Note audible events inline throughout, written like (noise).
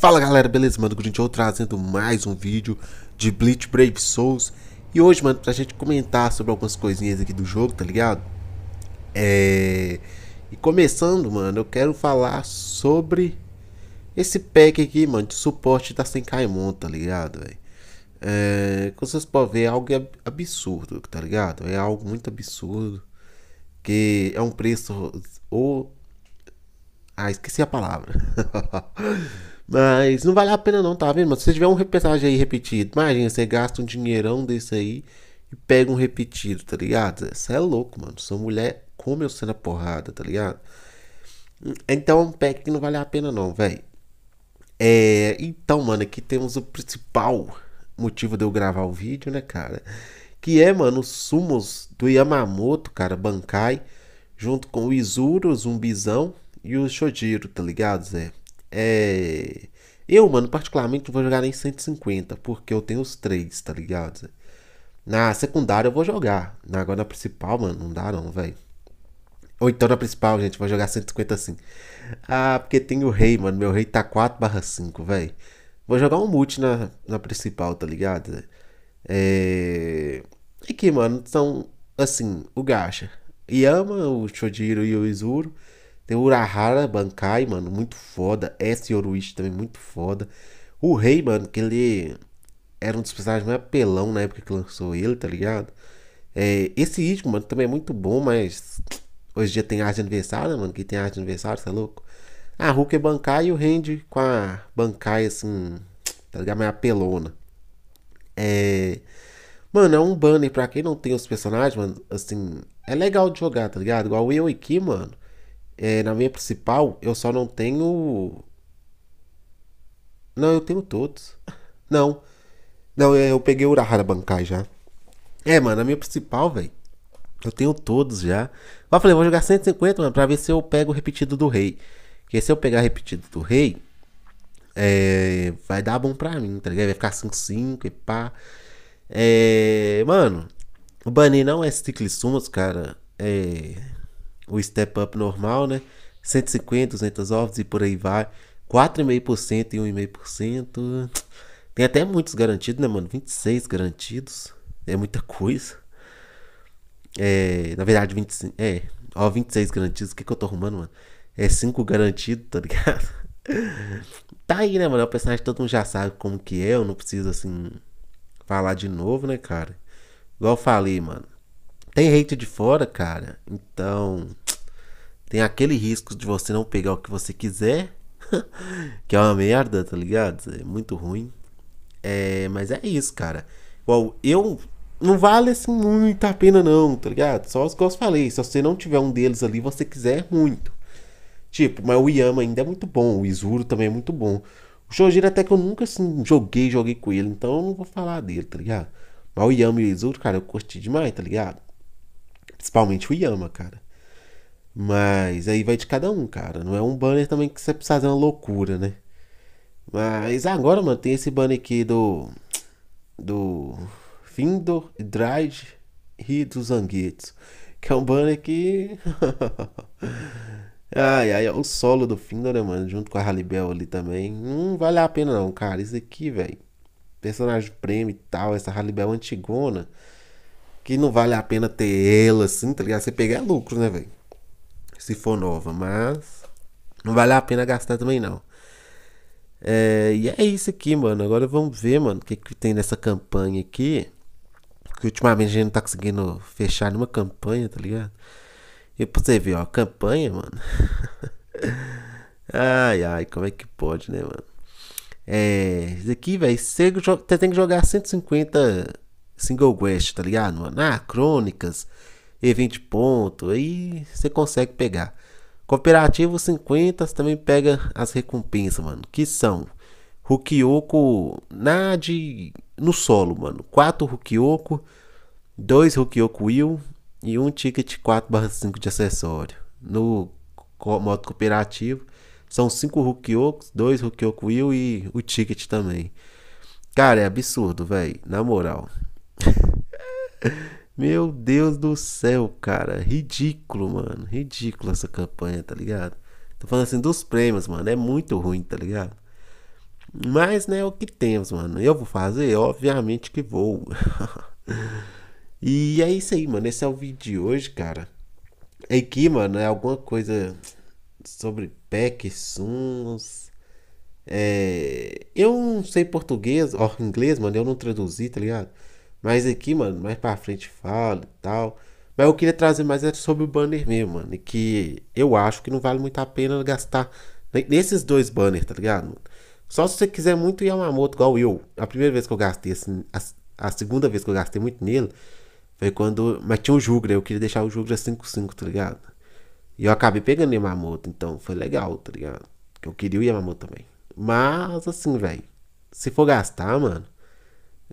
Fala galera, beleza? Mano, hoje trazendo mais um vídeo de Bleach Brave Souls E hoje, mano, pra gente comentar sobre algumas coisinhas aqui do jogo, tá ligado? É... E começando, mano, eu quero falar sobre esse pack aqui, mano, de suporte da Senkaimon, tá ligado, velho? É... Como vocês podem ver, é algo absurdo, tá ligado? É algo muito absurdo Que é um preço... Ou... Ah, esqueci a palavra (laughs) Mas não vale a pena não, tá vendo? Mas se você tiver um personagem aí repetido, imagina, você gasta um dinheirão desse aí e pega um repetido, tá ligado? Você é louco, mano. Sua mulher come você na porrada, tá ligado? Então é um pack que não vale a pena não, velho. É, então, mano, aqui temos o principal motivo de eu gravar o vídeo, né, cara? Que é, mano, os sumos do Yamamoto, cara, Bankai, junto com o Izuru, o Zumbizão e o Shojiro, tá ligado, Zé? É... Eu, mano, particularmente não vou jogar nem 150, porque eu tenho os três, tá ligado? Na secundária eu vou jogar. Agora na principal, mano, não dá não, velho. Ou então na principal, gente, vou jogar 150 assim. Ah, porque tem o rei, mano. Meu rei tá 4 5, velho. Vou jogar um multi na, na principal, tá ligado? É... E que, mano, são, assim, o Gacha. Yama, o Shodiro e o Izuru. Tem o Urahara Bankai, mano, muito foda. S. Yoruichi também, muito foda. O Rei, mano, que ele era um dos personagens mais apelão na época que lançou ele, tá ligado? É, esse ritmo, mano, também é muito bom, mas hoje em dia tem arte de aniversário, né, mano? Que tem arte de aniversário, tá louco? A Hulk é Bankai e o Randy com a Bankai, assim, tá ligado? Mais apelona. É. Mano, é um banner pra quem não tem os personagens, mano. Assim, é legal de jogar, tá ligado? Igual eu aqui, mano. É, na minha principal, eu só não tenho. Não, eu tenho todos. (laughs) Não. Não, é, eu, peguei o Urahara Bankai já. É, mano, na minha principal, velho. Eu tenho todos já. Mas eu falei, vou jogar 150, mano, pra ver se eu pego o repetido do rei. Porque se eu pegar repetido do rei, é, vai dar bom pra mim, tá ligado? Vai ficar 5-5 e pá. É, mano, o Bunny não é Ciclis Sumos, cara. É, o step up normal, né? 150, 200 ovos e por aí vai. 4,5% e 1,5%. Tem até muitos garantidos, né, mano? 26 garantidos. É muita coisa. É, na verdade, 25. É, ó, 26 garantidos. O que, que eu tô arrumando, mano? É 5 garantidos, tá ligado? (laughs) tá aí, né, mano? É o personagem todo mundo já sabe como que é. Eu não preciso, assim, falar de novo, né, cara? Igual eu falei, mano. Tem hate de fora, cara. Então. Tem aquele risco de você não pegar o que você quiser, (laughs) que é uma merda, tá ligado? É muito ruim. É, mas é isso, cara. Igual, eu não vale assim muito a pena não, tá ligado? Só os que eu falei, se você não tiver um deles ali, você quiser é muito. Tipo, mas o Yama ainda é muito bom, o Izuru também é muito bom. O Shojiro até que eu nunca assim, joguei, joguei com ele, então eu não vou falar dele, tá ligado? Mas o Yama e o Izuru, cara, eu curti demais, tá ligado? Principalmente o Yama, cara. Mas aí vai de cada um, cara. Não é um banner também que você precisa fazer uma loucura, né? Mas agora, mano, tem esse banner aqui do. Do. Findo Dried e dos Anguetos. Que é um banner que. (laughs) ai, ai, é o solo do Findo, né, mano? Junto com a Halibel ali também. Não hum, vale a pena, não, cara. Isso aqui, velho. Personagem prêmio e tal. Essa Halibel antigona. Que não vale a pena ter ela assim, tá ligado? Você pegar é lucro, né, velho? se for nova, mas não vale a pena gastar também não. É, e é isso aqui, mano. Agora vamos ver, mano, o que, que tem nessa campanha aqui. Que ultimamente a gente não tá conseguindo fechar nenhuma campanha, tá ligado? E pra você ver, ó, campanha, mano. (laughs) ai, ai, como é que pode, né, mano? É, isso aqui, velho, você tem que jogar 150 single quest, tá ligado, mano? Ah, crônicas e 20 pontos. Aí você consegue pegar. Cooperativo 50 também pega as recompensas, mano. Que são Rukioko na de no solo, mano. 4 Rukioko, 2 Rukioko Will e um ticket 4/5 de acessório. No modo cooperativo são 5 Rukiokos, 2 Rukioko Will e o ticket também. Cara, é absurdo, velho, na moral. (laughs) Meu Deus do céu, cara. Ridículo, mano. Ridículo essa campanha, tá ligado? Tô falando assim dos prêmios, mano. É muito ruim, tá ligado? Mas, né, é o que temos, mano. Eu vou fazer? Obviamente que vou. (laughs) e é isso aí, mano. Esse é o vídeo de hoje, cara. É aqui, mano, é alguma coisa sobre PEC, suns. É... Eu não sei português, ó, inglês, mano. Eu não traduzi, tá ligado? Mas aqui, mano, mais pra frente fala e tal. Mas eu queria trazer mais é sobre o banner mesmo, mano. E que eu acho que não vale muito a pena gastar nesses dois banners, tá ligado? Só se você quiser muito Yamamoto, igual eu. A primeira vez que eu gastei, assim, a, a segunda vez que eu gastei muito nele foi quando. Mas tinha o Jugra, eu queria deixar o Jugra 5-5, tá ligado? E eu acabei pegando Yamamoto, então foi legal, tá ligado? Eu queria o Yamamoto também. Mas assim, velho. Se for gastar, mano.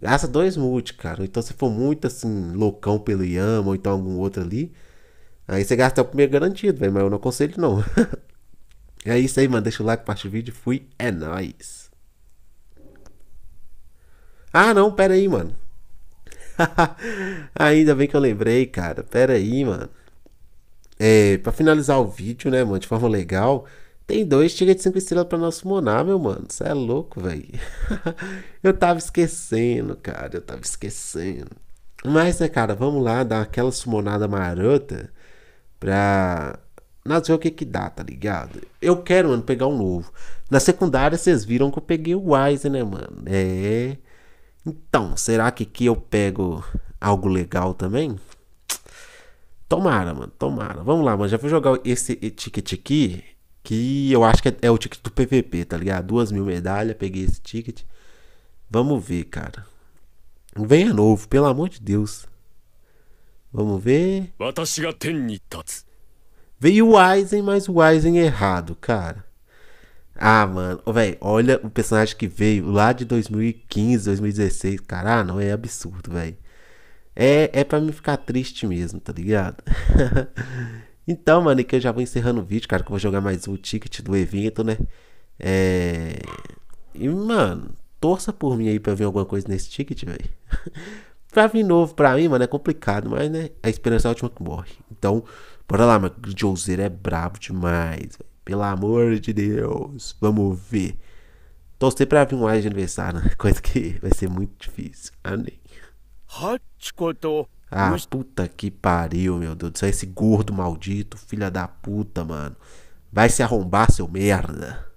Gasta dois multi, cara. Então se for muito assim, loucão pelo Yama ou então algum outro ali, aí você gasta o primeiro garantido, velho. Mas eu não aconselho não. (laughs) é isso aí, mano. Deixa o like, parte o vídeo. Fui, é nóis. Ah não, pera aí, mano. (laughs) Ainda bem que eu lembrei, cara. Pera aí, mano. É, pra finalizar o vídeo, né, mano, de forma legal. Tem dois tickets de 5 estrelas pra nosso moná, meu mano. Você é louco, velho. (laughs) eu tava esquecendo, cara. Eu tava esquecendo. Mas, né, cara, vamos lá dar aquela sumonada marota pra nós ver o que que dá, tá ligado? Eu quero, mano, pegar um novo. Na secundária, vocês viram que eu peguei o Wise, né, mano? É. Então, será que aqui eu pego algo legal também? Tomara, mano, tomara. Vamos lá, mano. Já vou jogar esse ticket aqui. Que eu acho que é, é o ticket do PVP, tá ligado? Duas mil medalhas, peguei esse ticket. Vamos ver, cara. Venha é novo, pelo amor de Deus. Vamos ver. Veio o Aizen, mas o Aizen é errado, cara. Ah, mano, velho, olha o personagem que veio lá de 2015, 2016, cara, ah, não, é absurdo, velho. É, é pra me ficar triste mesmo, tá ligado? (laughs) Então, mano, que eu já vou encerrando o vídeo, cara, que eu vou jogar mais um ticket do evento, né? É. E, mano, torça por mim aí pra ver alguma coisa nesse ticket, velho. (laughs) pra vir novo pra mim, mano, é complicado, mas, né? A esperança é a última que morre. Então, bora lá, mano. O Joseiro é brabo demais, velho. Pelo amor de Deus. Vamos ver. Torcer pra vir um ar de aniversário, né? (laughs) Coisa que vai ser muito difícil. Amém. 8こと ah, Mas... puta que pariu, meu Deus do céu. Esse gordo maldito, filha da puta, mano. Vai se arrombar, seu merda.